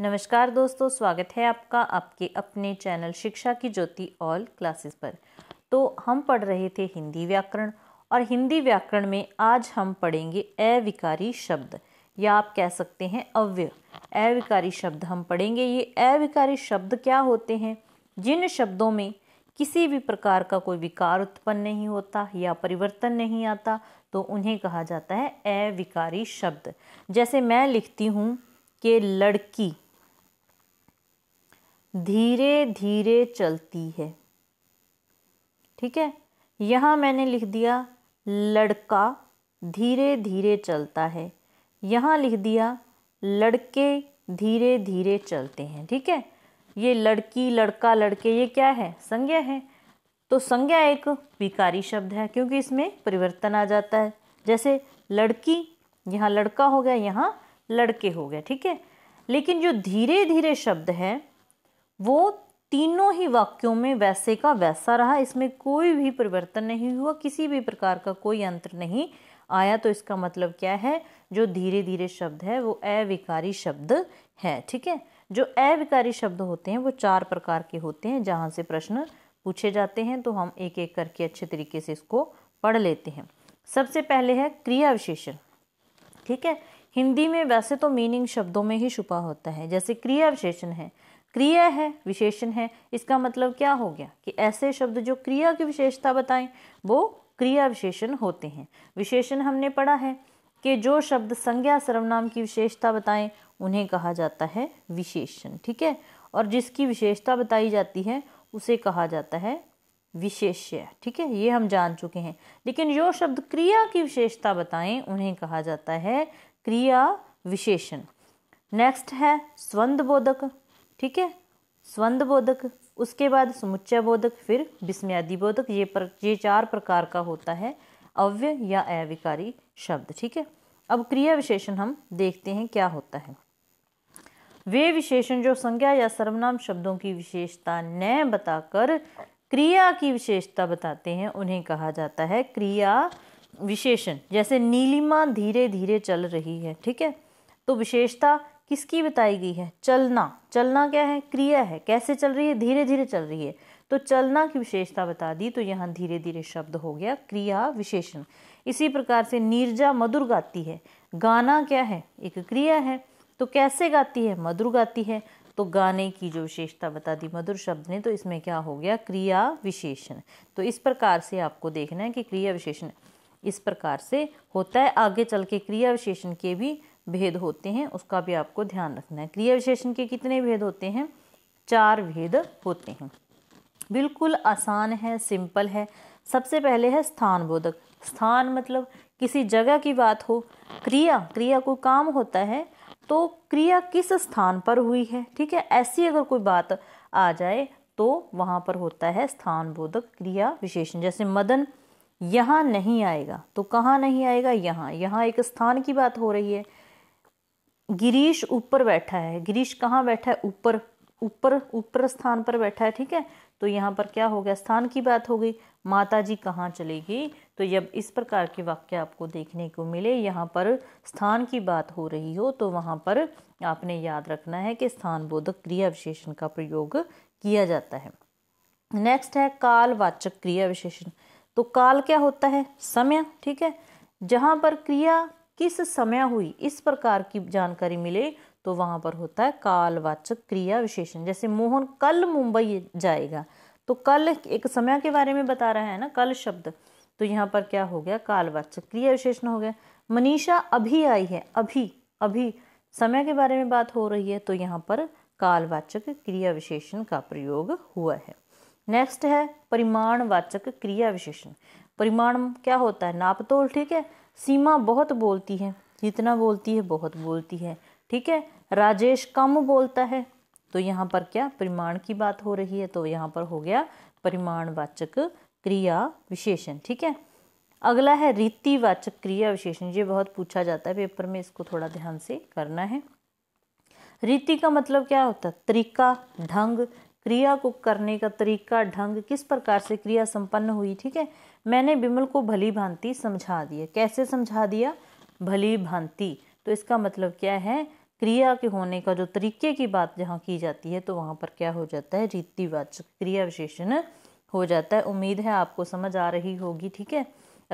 नमस्कार दोस्तों स्वागत है आपका आपके अपने चैनल शिक्षा की ज्योति ऑल क्लासेस पर तो हम पढ़ रहे थे हिंदी व्याकरण और हिंदी व्याकरण में आज हम पढ़ेंगे अविकारी शब्द या आप कह सकते हैं अव्य अविकारी शब्द हम पढ़ेंगे ये अविकारी शब्द क्या होते हैं जिन शब्दों में किसी भी प्रकार का कोई विकार उत्पन्न नहीं होता या परिवर्तन नहीं आता तो उन्हें कहा जाता है अविकारी शब्द जैसे मैं लिखती हूँ कि लड़की धीरे धीरे चलती है ठीक है यहाँ मैंने लिख दिया लड़का धीरे धीरे चलता है यहाँ लिख दिया लड़के धीरे धीरे चलते हैं ठीक है ये लड़की लड़का लड़के ये क्या है संज्ञा है तो संज्ञा एक विकारी शब्द है क्योंकि इसमें परिवर्तन आ जाता है जैसे लड़की यहाँ लड़का हो गया यहाँ लड़के हो गया ठीक है लेकिन जो धीरे धीरे शब्द है वो तीनों ही वाक्यों में वैसे का वैसा रहा इसमें कोई भी परिवर्तन नहीं हुआ किसी भी प्रकार का कोई अंतर नहीं आया तो इसका मतलब क्या है जो धीरे धीरे शब्द है वो अविकारी शब्द है ठीक है जो अविकारी शब्द होते हैं वो चार प्रकार के होते हैं जहाँ से प्रश्न पूछे जाते हैं तो हम एक एक करके अच्छे तरीके से इसको पढ़ लेते हैं सबसे पहले है क्रिया विशेषण ठीक है हिंदी में वैसे तो मीनिंग शब्दों में ही छुपा होता है जैसे क्रिया विशेषण है क्रिया है विशेषण है इसका मतलब क्या हो गया कि ऐसे शब्द जो क्रिया की विशेषता बताएं वो क्रिया विशेषण होते हैं विशेषण हमने पढ़ा है कि जो शब्द संज्ञा सर्वनाम की विशेषता बताएं उन्हें कहा जाता है विशेषण ठीक है और जिसकी विशेषता बताई जाती है उसे कहा जाता है विशेष्य ठीक है ये हम जान चुके हैं लेकिन जो शब्द क्रिया की विशेषता बताएं उन्हें कहा जाता है क्रिया विशेषण नेक्स्ट है स्वंद बोधक ठीक है स्वंद बोधक उसके बाद समुच्चय बोधक फिर विस्मयादि बोधक ये पर ये चार प्रकार का होता है अव्य या अविकारी शब्द ठीक है अब क्रिया विशेषण हम देखते हैं क्या होता है वे विशेषण जो संज्ञा या सर्वनाम शब्दों की विशेषता न बताकर क्रिया की विशेषता बताते हैं उन्हें कहा जाता है क्रिया विशेषण जैसे नीलिमा धीरे धीरे चल रही है ठीक है तो विशेषता किसकी बताई गई है चलना चलना क्या है क्रिया है कैसे चल रही है धीरे धीरे चल रही है तो चलना की विशेषता बता दी तो यहाँ धीरे धीरे शब्द हो गया क्रिया विशेषण इसी प्रकार से नीरजा मधुर गाती है गाना क्या है एक क्रिया है तो कैसे गाती है मधुर गाती है तो गाने की जो विशेषता बता दी मधुर शब्द ने तो इसमें क्या हो गया क्रिया विशेषण तो इस प्रकार से आपको देखना है कि क्रिया विशेषण इस प्रकार से होता है आगे चल के क्रिया विशेषण के भी भेद होते हैं उसका भी आपको ध्यान रखना है क्रिया विशेषण के कितने भेद होते हैं चार भेद होते हैं बिल्कुल आसान है सिंपल है सबसे पहले है स्थान बोधक स्थान मतलब किसी जगह की बात हो क्रिया क्रिया को काम होता है तो क्रिया किस स्थान पर हुई है ठीक है ऐसी अगर कोई बात आ जाए तो वहाँ पर होता है स्थान बोधक क्रिया विशेषण जैसे मदन यहाँ नहीं आएगा तो कहाँ नहीं आएगा यहाँ यहाँ एक स्थान की बात हो रही है गिरीश ऊपर बैठा है गिरीश कहाँ बैठा है ऊपर ऊपर ऊपर स्थान पर बैठा है ठीक है तो यहाँ पर क्या हो गया स्थान की बात हो गई माता जी कहाँ चलेगी गई तो जब इस प्रकार के वाक्य आपको देखने को मिले यहाँ पर स्थान की बात हो रही हो तो वहाँ पर आपने याद रखना है कि स्थान बोधक क्रिया विशेषण का प्रयोग किया जाता है नेक्स्ट है कालवाचक क्रिया विशेषण तो काल क्या होता है समय ठीक है जहाँ पर क्रिया किस समय हुई इस प्रकार की जानकारी मिले तो वहां पर होता है कालवाचक क्रिया विशेषण जैसे मोहन कल मुंबई जाएगा तो कल एक समय के बारे में बता रहा है ना कल शब्द तो यहाँ पर क्या हो गया कालवाचक क्रिया विशेषण हो गया मनीषा अभी आई है अभी अभी समय के बारे में बात हो रही है तो यहाँ पर कालवाचक क्रिया विशेषण का प्रयोग हुआ है नेक्स्ट है परिमाणवाचक क्रिया विशेषण परिमाण क्या होता है नापतोल ठीक है सीमा बहुत बोलती है जितना बोलती है बहुत बोलती है ठीक है राजेश कम बोलता है तो यहाँ पर क्या परिमाण की बात हो रही है तो यहाँ पर हो गया परिमाणवाचक क्रिया विशेषण ठीक है अगला है रीतिवाचक क्रिया विशेषण ये बहुत पूछा जाता है पेपर में इसको थोड़ा ध्यान से करना है रीति का मतलब क्या होता है तरीका ढंग क्रिया को करने का तरीका ढंग किस प्रकार से क्रिया संपन्न हुई ठीक है मैंने विमल को भली भांति समझा दिया कैसे समझा दिया भली भांति तो इसका मतलब क्या है क्रिया के होने का जो तरीके की बात जहाँ की जाती है तो वहाँ पर क्या हो जाता है रीतिवाचक क्रिया विशेषण हो जाता है उम्मीद है आपको समझ आ रही होगी ठीक है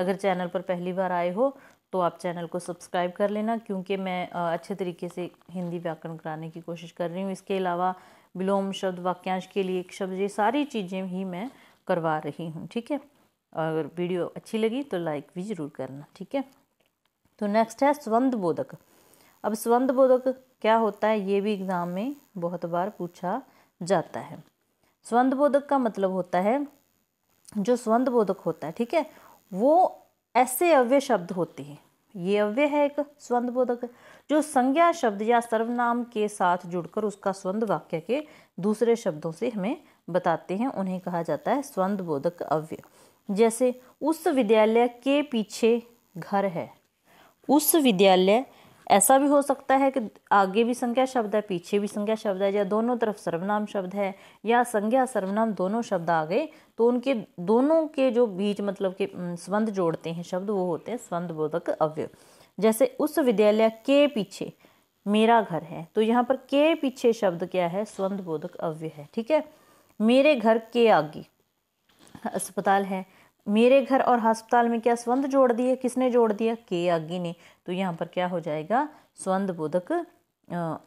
अगर चैनल पर पहली बार आए हो तो आप चैनल को सब्सक्राइब कर लेना क्योंकि मैं अच्छे तरीके से हिंदी व्याकरण कराने की कोशिश कर रही हूँ इसके अलावा विलोम शब्द वाक्यांश के लिए एक शब्द ये सारी चीज़ें ही मैं करवा रही हूँ ठीक है अगर वीडियो अच्छी लगी तो लाइक भी ज़रूर करना ठीक है तो नेक्स्ट है स्वंद बोधक अब स्वंद बोधक क्या होता है ये भी एग्ज़ाम में बहुत बार पूछा जाता है स्वंद बोधक का मतलब होता है जो स्वंद बोधक होता है ठीक है वो ऐसे अव्यय शब्द होते हैं ये अव्यय है एक स्वंद बोधक जो संज्ञा शब्द या सर्वनाम के साथ जुड़कर उसका स्वंद वाक्य के दूसरे शब्दों से हमें बताते हैं उन्हें कहा जाता है स्वंद बोधक अव्यय जैसे उस विद्यालय के पीछे घर है उस विद्यालय ऐसा भी हो सकता है कि आगे भी संज्ञा शब्द है पीछे भी संज्ञा शब्द है या दोनों तरफ सर्वनाम शब्द है या संज्ञा सर्वनाम दोनों शब्द आ गए तो उनके दोनों के जो बीच मतलब के स्वंद जोड़ते हैं शब्द वो होते हैं स्वंद बोधक अव्यय जैसे उस विद्यालय के पीछे मेरा घर है तो यहाँ पर के पीछे शब्द क्या है स्वंद बोधक अव्यय है ठीक है मेरे घर के आगे अस्पताल है मेरे घर और अस्पताल में क्या स्वंद जोड़ दिया किसने जोड़ दिया के आगे ने तो यहाँ पर क्या हो जाएगा स्वंद बोधक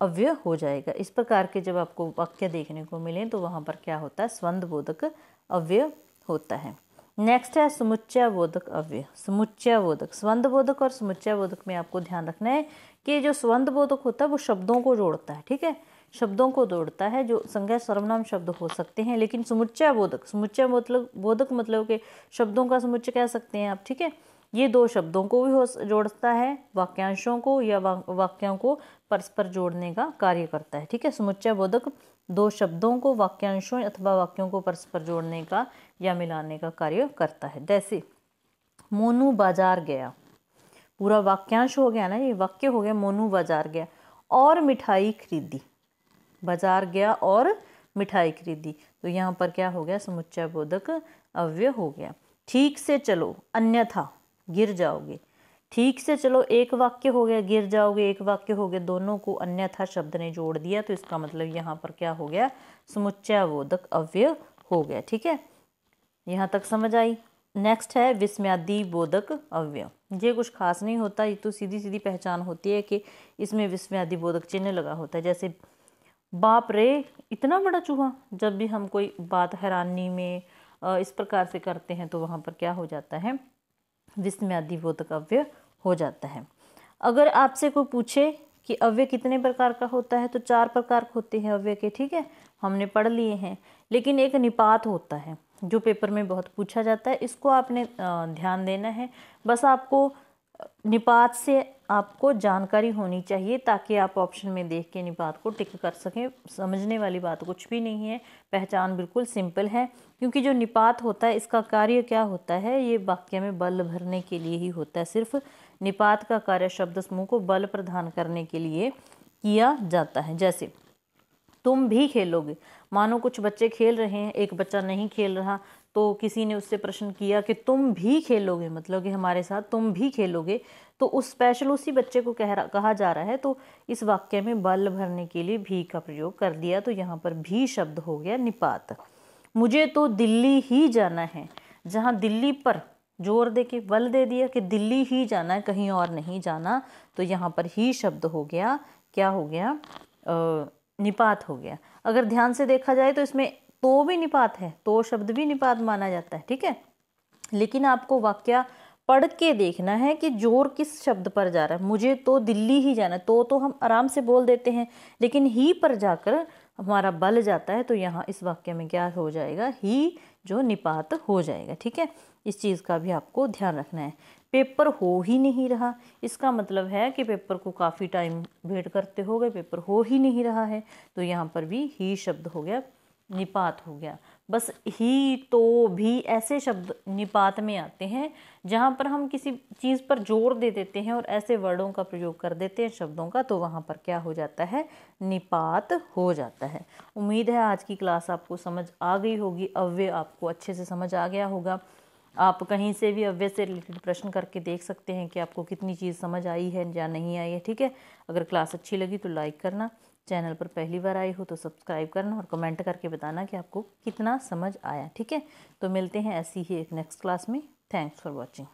अव्य हो जाएगा इस प्रकार के जब आपको वाक्य देखने को मिले तो वहाँ पर क्या होता है स्वंद बोधक अव्य होता है नेक्स्ट है समुच्चा बोधक अव्य समुच्चय बोधक स्वंद बोधक और समुच्चय बोधक में आपको ध्यान रखना है कि जो स्वंद बोधक होता है वो शब्दों को जोड़ता है ठीक है शब्दों को जोड़ता है जो संज्ञा सर्वनाम शब्द हो सकते हैं लेकिन समुच्चय बोधक समुच्चय मतलब बोधक मतलब के शब्दों का समुच्चय कह सकते हैं आप ठीक है ये दो शब्दों को भी हो जोड़ता है वाक्यांशों को या वा, वाक्यों को परस्पर जोड़ने का कार्य करता है ठीक है समुच्चय बोधक दो शब्दों को वाक्यांशों अथवा वाक्यों को परस्पर जोड़ने का या मिलाने का कार्य करता है जैसे मोनू बाजार गया पूरा वाक्यांश हो गया ना ये वाक्य हो गया मोनू बाजार गया और मिठाई खरीदी बाजार गया और मिठाई खरीदी तो यहाँ पर क्या हो गया समुच्चय बोधक अव्य हो गया ठीक से चलो अन्यथा गिर जाओगे ठीक से चलो एक वाक्य हो गया गिर जाओगे एक वाक्य हो गया दोनों को अन्यथा शब्द ने जोड़ दिया तो इसका मतलब यहाँ पर क्या हो गया बोधक अव्य हो गया ठीक है यहाँ तक समझ आई नेक्स्ट है विस्म्यादि बोधक अव्यय ये कुछ खास नहीं होता ये तो सीधी सीधी पहचान होती है कि इसमें विस्म्यादि बोधक चिन्ह लगा होता है जैसे बाप रे इतना बड़ा चूहा जब भी हम कोई बात हैरानी में इस प्रकार से करते हैं तो वहाँ पर क्या हो जाता है विस्म्यादि अव्य हो जाता है अगर आपसे कोई पूछे कि अव्य कितने प्रकार का होता है तो चार प्रकार होते हैं अव्य के ठीक है हमने पढ़ लिए हैं लेकिन एक निपात होता है जो पेपर में बहुत पूछा जाता है इसको आपने ध्यान देना है बस आपको निपात से आपको जानकारी होनी चाहिए ताकि आप ऑप्शन में देख के निपात को टिक कर सकें समझने वाली बात कुछ भी नहीं है पहचान बिल्कुल सिंपल है क्योंकि जो निपात होता है इसका कार्य क्या होता है ये वाक्य में बल भरने के लिए ही होता है सिर्फ निपात का कार्य शब्द समूह को बल प्रदान करने के लिए किया जाता है जैसे तुम भी खेलोगे मानो कुछ बच्चे खेल रहे हैं एक बच्चा नहीं खेल रहा तो किसी ने उससे प्रश्न किया कि तुम भी खेलोगे मतलब कि हमारे साथ तुम भी खेलोगे तो उस स्पेशल उसी बच्चे को कह रहा कहा जा रहा है तो इस वाक्य में बल भरने के लिए भी का प्रयोग कर दिया तो यहाँ पर भी शब्द हो गया निपात मुझे तो दिल्ली ही जाना है जहाँ दिल्ली पर जोर दे के बल दे दिया कि दिल्ली ही जाना है कहीं और नहीं जाना तो यहाँ पर ही शब्द हो गया क्या हो गया आ, निपात हो गया अगर ध्यान से देखा जाए तो इसमें तो भी निपात है तो शब्द भी निपात माना जाता है ठीक है लेकिन आपको वाक्य पढ़ के देखना है कि जोर किस शब्द पर जा रहा है मुझे तो दिल्ली ही जाना तो तो हम आराम से बोल देते हैं लेकिन ही पर जाकर हमारा बल जाता है तो यहाँ इस वाक्य में क्या हो जाएगा ही जो निपात हो जाएगा ठीक है इस चीज़ का भी आपको ध्यान रखना है पेपर हो ही नहीं रहा इसका मतलब है कि पेपर को काफ़ी टाइम वेट करते हो गए पेपर हो ही नहीं रहा है तो यहाँ पर भी ही शब्द हो गया निपात हो गया बस ही तो भी ऐसे शब्द निपात में आते हैं जहाँ पर हम किसी चीज़ पर जोर दे देते हैं और ऐसे वर्डों का प्रयोग कर देते हैं शब्दों का तो वहाँ पर क्या हो जाता है निपात हो जाता है उम्मीद है आज की क्लास आपको समझ आ गई होगी अव्य आपको अच्छे से समझ आ गया होगा आप कहीं से भी अव्य से रिलेटेड प्रश्न करके देख सकते हैं कि आपको कितनी चीज़ समझ आई है या नहीं आई है ठीक है अगर क्लास अच्छी लगी तो लाइक करना चैनल पर पहली बार आए हो तो सब्सक्राइब करना और कमेंट करके बताना कि आपको कितना समझ आया ठीक है तो मिलते हैं ऐसी ही एक नेक्स्ट क्लास में थैंक्स फॉर वॉचिंग